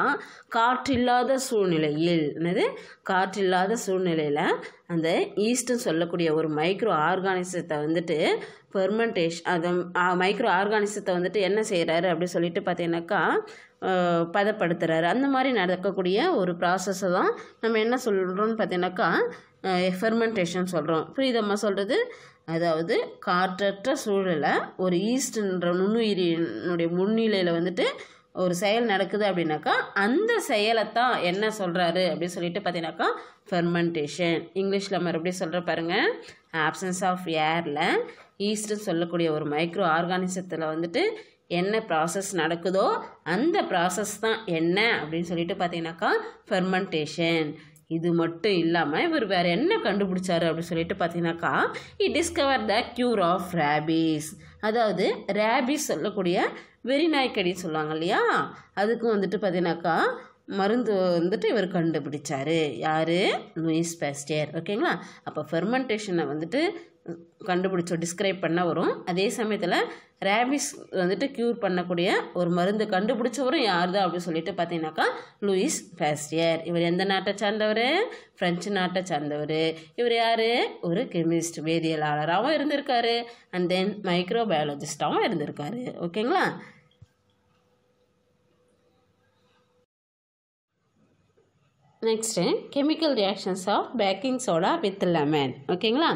காற்றில்லாத சூழ்நிலையில் என்னது காற்றில்லாத சூழ்நிலையில் அந்த ஈஸ்ட்டுன்னு சொல்லக்கூடிய ஒரு மைக்ரோ ஆர்கானிசத்தை வந்துட்டு பெர்மெண்டேஷன் அதை மைக்ரோ ஆர்கானிசத்தை வந்துட்டு என்ன செய்கிறாரு அப்படின்னு சொல்லிட்டு பார்த்தீங்கன்னாக்கா பதப்படுத்துகிறாரு அந்த மாதிரி நடக்கக்கூடிய ஒரு ப்ராசஸை தான் நம்ம என்ன சொல்கிறோன்னு பார்த்தீங்கன்னாக்கா ஃபெர்மெண்டேஷன் சொல்கிறோம் புரியுதம்மா சொல்கிறது அதாவது காற்றற்ற சூழலை ஒரு ஈஸ்டுன்ற நுண்ணுயிரினுடைய முன்னிலையில் வந்துட்டு ஒரு செயல் நடக்குது அப்படின்னாக்கா அந்த செயலை தான் என்ன சொல்கிறாரு அப்படின்னு சொல்லிட்டு பார்த்தீங்கன்னாக்கா ஃபெர்மெண்டேஷன் இங்கிலீஷில் மறுபடியும் சொல்கிற பாருங்கள் ஆப்சன்ஸ் ஆஃப் ஏரில் ஈஸ்ட்டுன்னு சொல்லக்கூடிய ஒரு மைக்ரோ ஆர்கானிசத்தில் வந்துட்டு என்ன ப்ராசஸ் நடக்குதோ அந்த ப்ராசஸ் தான் என்ன அப்படின்னு சொல்லிட்டு பார்த்தீங்கன்னாக்கா ஃபெர்மெண்டேஷன் இது மட்டும் இல்லாமல் இவர் வேறு என்ன கண்டுபிடிச்சாரு அப்படின்னு சொல்லிட்டு பார்த்தீங்கன்னாக்கா he discover the cure of rabies அதாவது ரேபீஸ் சொல்லக்கூடிய வெறிநாய்க்கடின்னு சொல்லுவாங்க இல்லையா அதுக்கும் வந்துட்டு பார்த்தீங்கன்னாக்கா மருந்து வந்துட்டு இவர் கண்டுபிடிச்சார் யார் லூயிஸ் பேஸ்டியர் ஓகேங்களா அப்போ ஃபெர்மெண்டேஷனை வந்துட்டு கண்டுபிடிச்சோம் டிஸ்கிரைப் பண்ண வரும் அதே சமயத்தில் ரேபிஸ் வந்துட்டு க்யூர் பண்ணக்கூடிய ஒரு மருந்து கண்டுபிடிச்சவரும் யார் தான் அப்படின்னு சொல்லிட்டு பார்த்தீங்கன்னாக்கா லூயிஸ் பேஸ்டியர் இவர் எந்த நாட்டை சார்ந்தவர் ஃப்ரெஞ்சு நாட்டை சார்ந்தவர் இவர் யார் ஒரு கெமிஸ்ட் வேதியியலாளராகவும் இருந்திருக்காரு அண்ட் தென் மைக்ரோ பயாலஜிஸ்டாகவும் இருந்திருக்காரு ஓகேங்களா next chemical reactions of baking soda with lemon ஓகேங்களா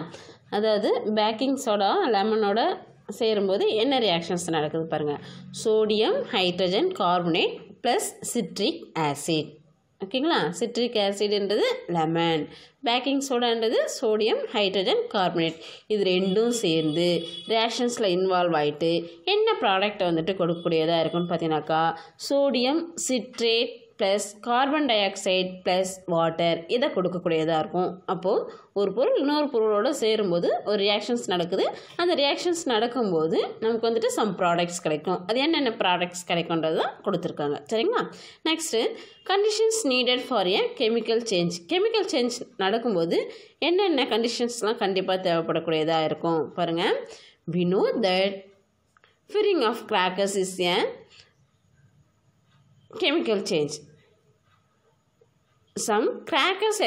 அதாவது பேக்கிங் சோடா லெமனோட சேரும்போது என்ன ரியாக்ஷன்ஸ் நடக்குது பாருங்கள் sodium hydrogen carbonate plus citric acid ஓகேங்களா சிட்ரிக் ஆசிட்ன்றது லெமன் பேக்கிங் சோடான்றது சோடியம் ஹைட்ரஜன் கார்பனேட் இது ரெண்டும் சேர்ந்து ரேஷன்ஸில் இன்வால்வ் ஆகிட்டு என்ன ப்ராடக்ட் வந்துட்டு கொடுக்கக்கூடியதாக இருக்குன்னு பார்த்தீங்கன்னாக்கா sodium citrate plus carbon dioxide plus water இதை கொடுக்கக்கூடியதாக இருக்கும் அப்போது ஒரு பொருள் இன்னொரு பொருளோடு சேரும்போது ஒரு ரியாக்ஷன்ஸ் நடக்குது அந்த ரியாக்ஷன்ஸ் நடக்கும்போது நமக்கு வந்துட்டு சம் ப்ராடக்ட்ஸ் கிடைக்கும் அது என்னென்ன ப்ராடக்ட்ஸ் கிடைக்குன்றது தான் கொடுத்துருக்காங்க சரிங்களா next conditions needed for a chemical change chemical change நடக்கும்போது என்னென்ன கண்டிஷன்ஸ்லாம் கண்டிப்பாக தேவைப்படக்கூடியதாக இருக்கும் பாருங்கள் we know that firing of crackers is a chemical change Some crackers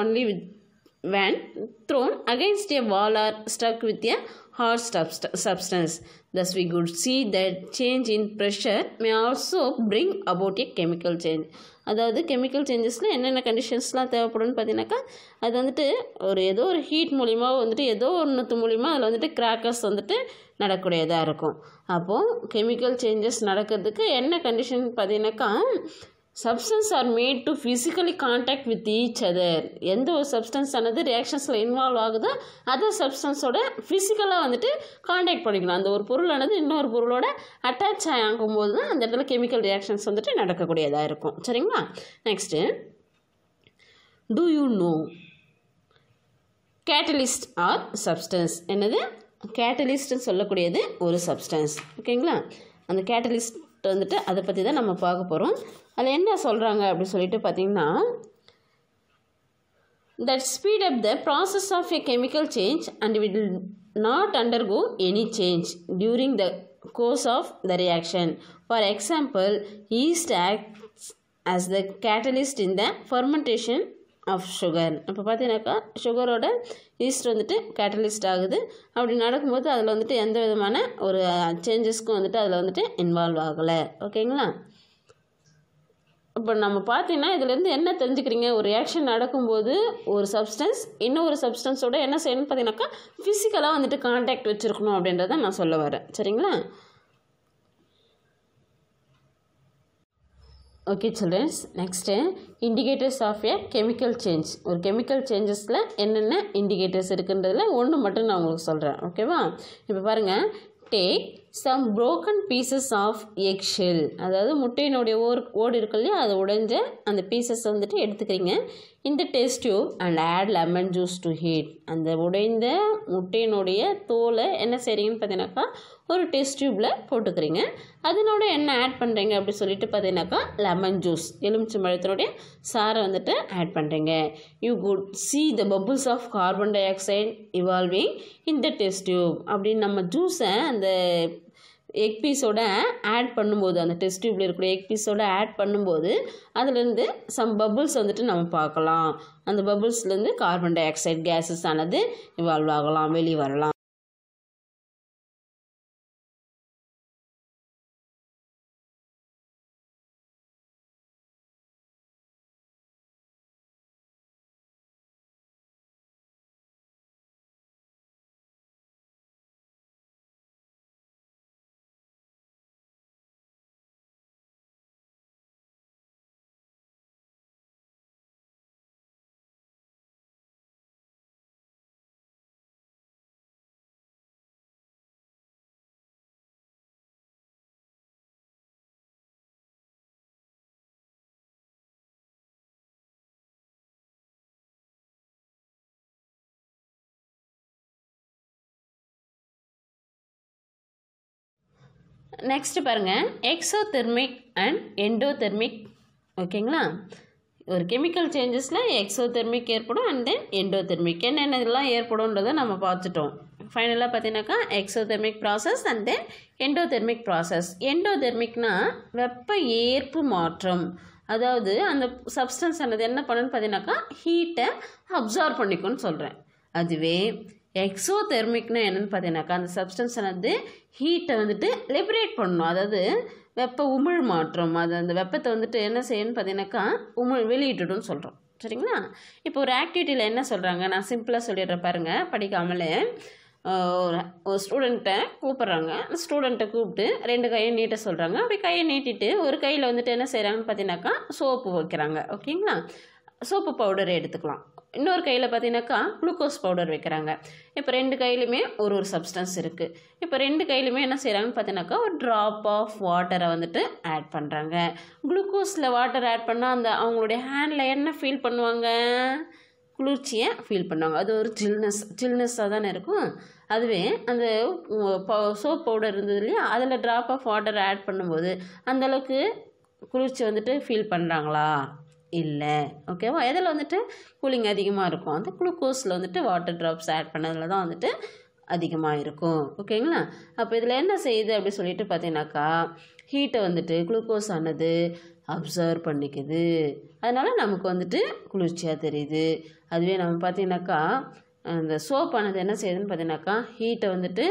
only with when when thrown against wall or stuck with with a hard substance thus we could see that change in pressure may also bring about a chemical change அதாவது chemical சேஞ்சஸில் என்னென்ன கண்டிஷன்ஸ்லாம் தேவைப்படும்னு பார்த்தீங்கன்னாக்கா அது வந்துட்டு ஒரு ஏதோ ஒரு ஹீட் மூலிமா வந்துட்டு ஏதோ ஒன்றுத்து மூலிமா அதில் வந்துட்டு கிராக்கர்ஸ் வந்துட்டு நடக்கூடியதாக இருக்கும் அப்போது கெமிக்கல் சேஞ்சஸ் நடக்கிறதுக்கு என்ன கண்டிஷன் பார்த்தீங்கன்னாக்கா substance are made to physically contact with each other எந்த ஒரு சப்ஸ்டன்ஸ் ஆனது ரியாக்ஷன்ஸில் இன்வால்வ் ஆகுதோ அதர் சப்ஸ்டன்ஸோட ஃபிசிக்கலாக வந்துட்டு காண்டாக்ட் பண்ணிக்கணும் அந்த ஒரு பொருளானது இன்னொரு பொருளோட அட்டாச் ஆகும்போது தான் அந்த இடத்துல கெமிக்கல் ரியாக்ஷன்ஸ் வந்துட்டு நடக்கக்கூடியதாக இருக்கும் சரிங்களா next do you know catalyst or substance என்னது கேட்டலிஸ்ட்னு சொல்லக்கூடியது ஒரு சப்ஸ்டன்ஸ் ஓகேங்களா அந்த கேட்டலிஸ்ட் வந்துட்டு அதை பற்றி தான் நம்ம பார்க்க போகிறோம் அதில் என்ன சொல்கிறாங்க அப்படி சொல்லிட்டு பார்த்திங்கன்னா that speed up the process of a chemical change and will not undergo any change during the course of the reaction for example yeast acts as the catalyst in the fermentation of sugar இப்போ பார்த்தீங்கன்னாக்கா சுகரோட east வந்துட்டு catalyst ஆகுது அப்படி நடக்கும்போது அதில் வந்துட்டு எந்த விதமான ஒரு சேஞ்சஸ்க்கும் வந்துட்டு அதில் வந்துட்டு இன்வால்வ் ஆகலை ஓகேங்களா இப்போ நம்ம பார்த்தீங்கன்னா இதுலேருந்து என்ன தெரிஞ்சுக்கிறீங்க ஒரு ரியாக்ஷன் நடக்கும்போது ஒரு சப்ஸ்டன்ஸ் இன்னொரு சப்ஸ்டன்ஸோட என்ன செய்யணும்னு பார்த்தீங்கன்னாக்கா ஃபிசிக்கலாக வந்துட்டு கான்டாக்ட் வச்சுருக்கணும் அப்படின்றத நான் சொல்ல வரேன் சரிங்களா okay childrens next indicators of a chemical change ஒரு கெமிக்கல் சேஞ்சஸில் என்னென்ன இண்டிகேட்டர்ஸ் இருக்குன்றதில் ஒன்று மட்டும் நான் உங்களுக்கு சொல்கிறேன் ஓகேவா இப்போ பாருங்கள் take some broken pieces of egg shell அதாவது முட்டையினுடைய ஓர் ஓடு இருக்கு இல்லையா அது உடைஞ்ச அந்த பீசஸ் வந்துட்டு எடுத்துக்கிறீங்க இந்த test tube and add lemon juice to it அந்த உடைந்த முட்டையினுடைய தோலை என்ன செய்கிறீங்கன்னு பார்த்தீங்கன்னாக்கா ஒரு டெஸ்ட் டியூப்பில் போட்டுக்கிறீங்க அதனோட என்ன ஆட் பண்ணுறீங்க அப்படி சொல்லிட்டு பார்த்தீங்கன்னாக்கா லெமன் ஜூஸ் எலுமிச்சை மழத்தினுடைய சாரை வந்துட்டு ஆட் பண்ணுறீங்க you could see the bubbles of carbon dioxide evolving இந்த டெஸ்ட் டியூப் அப்படின்னு நம்ம ஜூஸை அந்த எக் பீஸோடு ஆட் பண்ணும்போது அந்த டெஸ்ட் டியூப்பில் இருக்கக்கூடிய எக் பீஸோடு ஆட் பண்ணும்போது அதுலேருந்து சம் பபுள்ஸ் வந்துட்டு நம்ம பார்க்கலாம் அந்த பபுள்ஸ்லேருந்து கார்பன் டை ஆக்சைடு கேஸஸ் ஆனது இவால்வ் ஆகலாம் வெளியே வரலாம் நெக்ஸ்ட்டு பாருங்கள் எக்ஸோதெர்மிக் அண்ட் எண்டோதெர்மிக் ஓகேங்களா ஒரு கெமிக்கல் சேஞ்சஸில் எக்ஸோதெர்மிக் ஏற்படும் அண்ட் தென் எண்டோதெர்மிக் என்னென்னலாம் ஏற்படும்ன்றதை நம்ம பார்த்துட்டோம் ஃபைனலாக பார்த்தீங்கன்னாக்கா exothermic process and then endothermic process எண்டோதெர்மிக்னா வெப்ப ஏற்பு மாற்றம் அதாவது அந்த சப்ஸ்டன்ஸ் அந்த என்ன பண்ணுன்னு பார்த்தீங்கன்னாக்கா ஹீட்டை அப்சார்வ் பண்ணிக்கும்னு சொல்கிறேன் அதுவே எக்ஸோ தெர்மிக்னா என்னென்னு பார்த்தீங்கன்னாக்கா அந்த சப்ஸ்டன்ஸ் வந்து ஹீட்டை வந்துட்டு லிபரேட் பண்ணணும் அதாவது வெப்ப உமிழ் மாற்றம் அது அந்த வெப்பத்தை வந்துட்டு என்ன செய்யணும்னு பார்த்தீங்கன்னாக்கா உமிழ் வெளியிட்டுடும் சொல்கிறோம் சரிங்களா இப்போ ஒரு ஆக்டிவிட்டியில் என்ன சொல்கிறாங்க நான் சிம்பிளாக சொல்லிடுற பாருங்கள் படிக்காமலே ஒரு ஸ்டூடெண்ட்டை கூப்பிட்றாங்க அந்த ஸ்டூடெண்ட்டை கூப்பிட்டு ரெண்டு கையை நீட்ட சொல்கிறாங்க அப்படி கையை நீட்டிட்டு ஒரு கையில் வந்துட்டு என்ன செய்கிறாங்கன்னு பார்த்தீங்கன்னாக்கா சோப்பு வைக்கிறாங்க ஓகேங்களா சோப்பு பவுடர் எடுத்துக்கலாம் இன்னொரு கையில் பார்த்தீங்கன்னாக்கா குளுக்கோஸ் பவுடர் வைக்கிறாங்க இப்போ ரெண்டு கையிலுமே ஒரு ஒரு சப்ஸ்டன்ஸ் இருக்குது இப்போ ரெண்டு கையிலுமே என்ன செய்கிறாங்கன்னு பார்த்தீங்கன்னாக்கா ஒரு ட்ராப் ஆஃப் வாட்டரை வந்துட்டு ஆட் பண்ணுறாங்க குளுக்கோஸில் வாட்டர் ஆட் பண்ணால் அந்த அவங்களுடைய ஹேண்டில் என்ன ஃபீல் பண்ணுவாங்க குளிர்ச்சியை ஃபீல் பண்ணுவாங்க அது ஒரு ஜில்னஸ் ஜில்னஸ்ஸாக தானே இருக்கும் அதுவே அந்த சோப் பவுடர் இருந்தது இல்லையா அதில் ட்ராப் ஆஃப் வாட்டர் ஆட் பண்ணும்போது அந்தளவுக்கு குளிர்ச்சி வந்துட்டு ஃபீல் பண்ணுறாங்களா இல்லை ஓகேவா எதில் வந்துட்டு கூலிங் அதிகமாக இருக்கும் அந்த குளுக்கோஸில் வந்துட்டு வாட்டர் ட்ராப்ஸ் ஆட் பண்ணதில் தான் வந்துட்டு அதிகமாக இருக்கும் ஓகேங்களா அப்போ இதில் என்ன செய்யுது அப்படி சொல்லிட்டு பார்த்தீங்கன்னாக்கா ஹீட்டை வந்துட்டு குளுக்கோஸ் ஆனது அப்சர்வ் பண்ணிக்குது அதனால் நமக்கு வந்துட்டு குளிர்ச்சியாக தெரியுது அதுவே நம்ம பார்த்தீங்கன்னாக்கா அந்த சோப் ஆனது என்ன செய்யுதுன்னு பார்த்தீங்கன்னாக்கா ஹீட்டை வந்துட்டு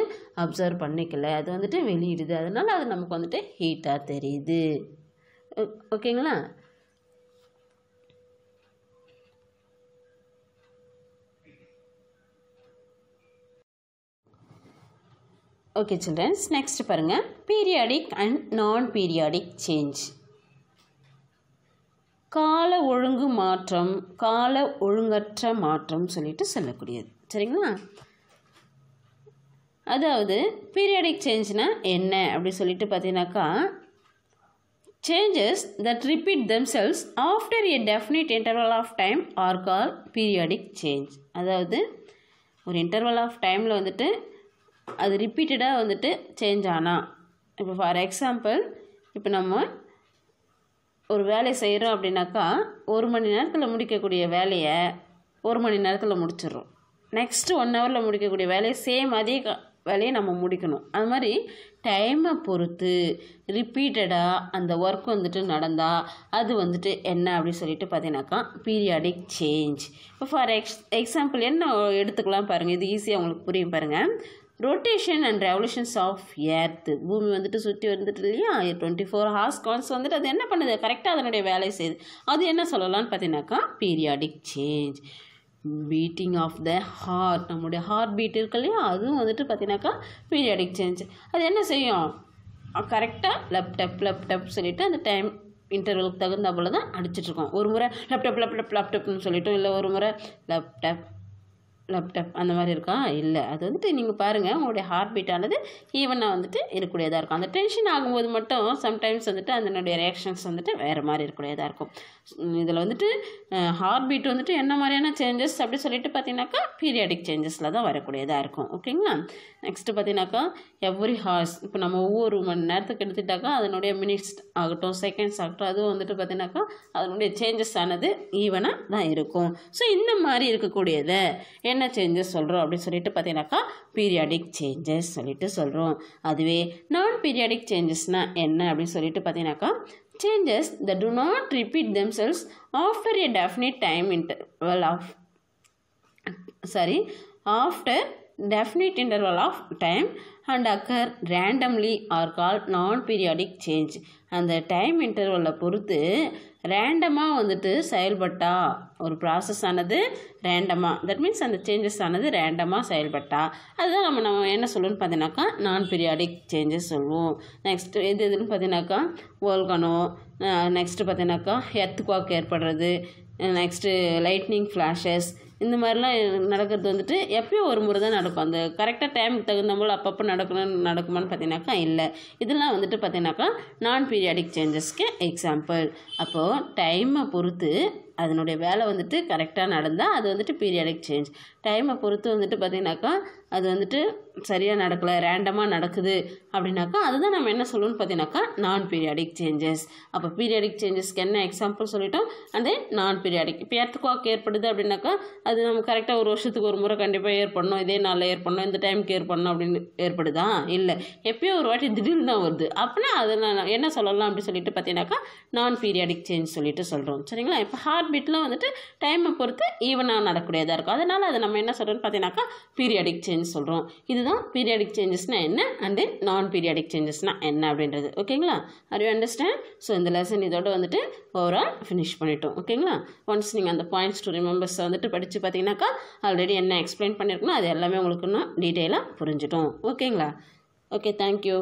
அப்சர்வ் பண்ணிக்கல அது வந்துட்டு வெளியிடுது அதனால் அது நமக்கு வந்துட்டு ஹீட்டாக தெரியுது ஓகேங்களா ஓகே சில்ட்ரன்ஸ் நெக்ஸ்ட் பாருங்கள் periodic and non periodic change கால ஒழுங்கு மாற்றம் கால ஒழுங்கற்ற மாற்றம் சொல்லிட்டு சொல்லக்கூடியது சரிங்களா அதாவது பீரியாடிக் சேஞ்ச்னால் என்ன அப்படி சொல்லிட்டு பார்த்தீங்கன்னாக்கா changes that repeat themselves after a definite interval of time are call periodic change அதாவது ஒரு இன்டர்வல் ஆஃப் டைமில் வந்துட்டு அது ரிப்பீட்டடாக வந்துட்டு சேஞ்ச் ஆனால் இப்போ ஃபார் எக்ஸாம்பிள் இப்போ நம்ம ஒரு வேலையை செய்கிறோம் அப்படின்னாக்கா ஒரு மணி நேரத்தில் முடிக்கக்கூடிய வேலையை ஒரு மணி நேரத்தில் முடிச்சிடுறோம் நெக்ஸ்ட்டு ஒன் ஹவரில் முடிக்கக்கூடிய வேலையை சேம் அதே க வேலையை நம்ம முடிக்கணும் அது மாதிரி டைமை பொறுத்து ரிப்பீட்டடாக அந்த ஒர்க் வந்துட்டு நடந்தால் அது வந்துட்டு என்ன அப்படின்னு சொல்லிட்டு பார்த்தீங்கன்னாக்கா பீரியாடிக் சேஞ்ச் இப்போ ஃபார் எக்ஸ் எக்ஸாம்பிள் என்ன எடுத்துக்கலாம் பாருங்கள் இது ஈஸியாக உங்களுக்கு புரியும் பாருங்கள் rotation and revolutions of earth பூமி வந்துட்டு சுற்றி வந்துட்டு இல்லையா டுவெண்ட்டி ஃபோர் ஹார்ஸ் கான்ஸ் வந்துட்டு அது என்ன பண்ணுது கரெக்டாக அதனுடைய வேலை செய்யுது அது என்ன சொல்லலாம்னு பார்த்தீங்கன்னாக்கா periodic change beating of the heart நம்முடைய ஹார்ட் பீட் இருக்கு இல்லையா அதுவும் வந்துட்டு பார்த்தீங்கன்னாக்கா பீரியாடிக் சேஞ்ச் அது என்ன செய்யும் கரெக்டாக லெப்டப் லெப்டப் சொல்லிவிட்டு அந்த டைம் இன்டர்வலுக்கு தகுந்த போல தான் அடிச்சிட்ருக்கோம் ஒரு முறை லெப்டப் லெப்டப் லெப்டப்னு சொல்லிட்டோம் இல்லை ஒரு முறை லெப்டப் லேப்டாப் அந்த மாதிரி இருக்கா இல்லை அது வந்துட்டு நீங்கள் பாருங்கள் உங்களுடைய ஹார்ட் ஆனது ஈவனாக வந்துட்டு இருக்கக்கூடியதாக இருக்கும் அந்த டென்ஷன் ஆகும்போது மட்டும் சம்டைம்ஸ் வந்துட்டு அதனுடைய ரியாக்ஷன்ஸ் வந்துட்டு வேறு மாதிரி இருக்கக்கூடியதாக இருக்கும் இதில் வந்துட்டு ஹார்ட் பீட் வந்துட்டு என்ன மாதிரியான சேஞ்சஸ் அப்படி சொல்லிட்டு பார்த்தீங்கன்னாக்கா பீரியாடிக் சேஞ்சஸில் தான் வரக்கூடியதாக இருக்கும் ஓகேங்களா நெக்ஸ்ட்டு பார்த்தீங்கன்னாக்கா எவ்ரி ஹார்ஸ் இப்போ நம்ம ஒவ்வொரு மணி நேரத்துக்கு எடுத்துட்டாக்கா அதனுடைய மினிட்ஸ் ஆகட்டும் செகண்ட்ஸ் ஆகட்டும் அதுவும் வந்துட்டு பார்த்தீங்கன்னாக்கா அதனுடைய சேஞ்சஸ் ஆனது ஈவனாக தான் இருக்கும் ஸோ இந்த மாதிரி இருக்கக்கூடியதை என்ன என்னென்ன சேஞ்சஸ் சொல்கிறோம் அப்படின்னு சொல்லிட்டு பார்த்தீங்கன்னாக்கா பீரியாடிக் சேஞ்சஸ் சொல்லிட்டு சொல்கிறோம் அதுவே நான் பீரியாடிக் சேஞ்சஸ்னால் என்ன அப்படின்னு சொல்லிட்டு பார்த்தீங்கன்னாக்கா changes that do not repeat selves after a definite time interval of sorry after definite interval of time and occur randomly are call non periodic change அந்த டைம் இன்டர்வலில் பொறுத்து ரேண்டமாக வந்துட்டு செயல்பட்டா ஒரு ப்ராசஸ் ஆனது ரேண்டமாக தட் மீன்ஸ் அந்த சேஞ்சஸ் ஆனது ரேண்டமாக செயல்பட்டா அதுதான் நம்ம நம்ம என்ன சொல்லணும்னு பார்த்தீங்கன்னாக்கா நான் பீரியாடிக் சேஞ்சஸ் சொல்லுவோம் நெக்ஸ்ட்டு எது எதுன்னு பார்த்தீங்கன்னாக்கா ஓல்கனோ நெக்ஸ்ட்டு பார்த்தீங்கன்னாக்கா எர்த்குவாக் ஏற்படுறது நெக்ஸ்ட்டு லைட்னிங் ஃப்ளாஷஸ் இந்த மாதிரிலாம் நடக்கிறது வந்துட்டு எப்பயும் ஒரு முறை தான் நடக்கும் அந்த கரெக்டாக டைமுக்கு தகுந்த போல் அப்பப்போ நடக்கணும்னு நடக்குமான்னு பார்த்தீங்கனாக்கா இல்லை இதெல்லாம் வந்துட்டு பார்த்தீங்கன்னாக்கா நான் பீரியாடிக் சேஞ்சஸ்க்கு எக்ஸாம்பிள் அப்போது டைமை பொறுத்து அதனுடைய வேலை வந்துட்டு கரெக்டாக நடந்தால் அது வந்துட்டு பீரியாடிக் சேஞ்ச் டைமை பொறுத்து வந்துட்டு பார்த்தீங்கன்னாக்கா அது வந்துட்டு சரியாக நடக்கலை ரேண்டமாக நடக்குது அப்படின்னாக்கா அதுதான் நம்ம என்ன சொல்லணும்னு பார்த்தீங்கன்னாக்கா நான் பீரியாடிக் சேஞ்சஸ் அப்போ பீரியாடிக் சேஞ்சஸ்க்கு என்ன எக்ஸாம்பிள் சொல்லிட்டோம் அந்த நான் பீரியாடிக் இப்போ எர்த்குவாக் ஏற்படுது அப்படின்னாக்கா அது நம்ம கரெக்டாக ஒரு வருஷத்துக்கு ஒரு முறை கண்டிப்பாக ஏற்படணும் இதே நாளில் ஏற்படணும் இந்த டைமுக்கு ஏற்படணும் அப்படின்னு ஏற்படுதா இல்லை எப்பயோ ஒரு வாட்டி திடீர்னு தான் வருது அப்படின்னா அதை நான் என்ன சொல்லலாம் அப்படின்னு சொல்லிட்டு பார்த்தீங்கன்னாக்கா நான் பீரியாடிக் சேஞ்ச் சொல்லிட்டு சொல்கிறோம் சரிங்களா இப்போ ஹார்ட் பீட்லாம் வந்துட்டு டைமை பொறுத்து ஈவனாக நடக்கூடியதாக இருக்கும் அதனால் அதை நம்ம நம்ம என்ன சொல்கிறோம்னு பார்த்தீங்கன்னாக்கா பீரியாடிக் சேஞ்ச் சொல்கிறோம் இதுதான் பீரியாடிக் சேஞ்சஸ்னால் என்ன அண்ட் தென் நான் பீரியாடிக் சேஞ்சஸ்னால் என்ன அப்படின்றது ஓகேங்களா ஆர் யூ அண்டர்ஸ்டாண்ட் ஸோ இந்த லெசன் இதோட வந்துட்டு ஓவரால் ஃபினிஷ் பண்ணிட்டோம் ஓகேங்களா ஒன்ஸ் நீங்கள் அந்த பாயிண்ட்ஸ் டு ரிமெம்பர்ஸ் வந்துட்டு படித்து பார்த்தீங்கன்னாக்கா ஆல்ரெடி என்ன எக்ஸ்பிளைன் பண்ணியிருக்கணும் அது எல்லாமே உங்களுக்கு இன்னும் டீட்டெயிலாக புரிஞ்சிட்டோம் ஓகேங்களா ஓகே தேங்க்யூ